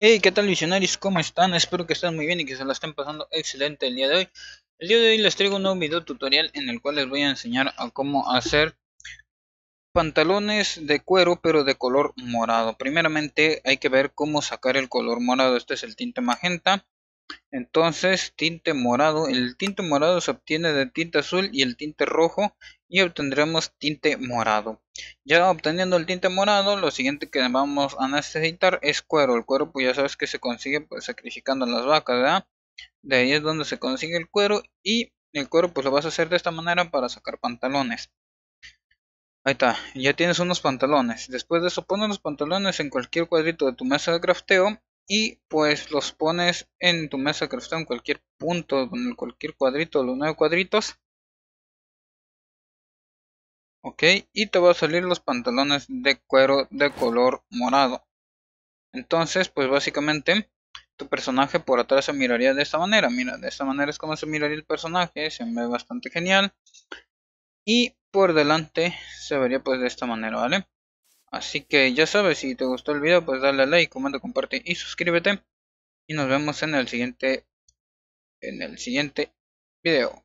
Hey, ¿qué tal visionarios? ¿Cómo están? Espero que estén muy bien y que se la estén pasando excelente el día de hoy. El día de hoy les traigo un nuevo video tutorial en el cual les voy a enseñar a cómo hacer pantalones de cuero pero de color morado. Primeramente hay que ver cómo sacar el color morado. Este es el tinte magenta. Entonces, tinte morado. El tinte morado se obtiene de tinte azul y el tinte rojo y obtendremos tinte morado. Ya obteniendo el tinte morado, lo siguiente que vamos a necesitar es cuero. El cuero pues ya sabes que se consigue pues, sacrificando las vacas, De ahí es donde se consigue el cuero y el cuero pues lo vas a hacer de esta manera para sacar pantalones. Ahí está, ya tienes unos pantalones. Después de eso, pon los pantalones en cualquier cuadrito de tu mesa de crafteo y pues los pones en tu mesa de crafteo en cualquier punto, en cualquier cuadrito, los nueve cuadritos. Ok, y te va a salir los pantalones de cuero de color morado. Entonces, pues básicamente tu personaje por atrás se miraría de esta manera. Mira, de esta manera es como se miraría el personaje, se ve bastante genial. Y por delante se vería pues de esta manera, ¿vale? Así que ya sabes, si te gustó el video, pues dale like, comenta, comparte y suscríbete. Y nos vemos en el siguiente, en el siguiente video.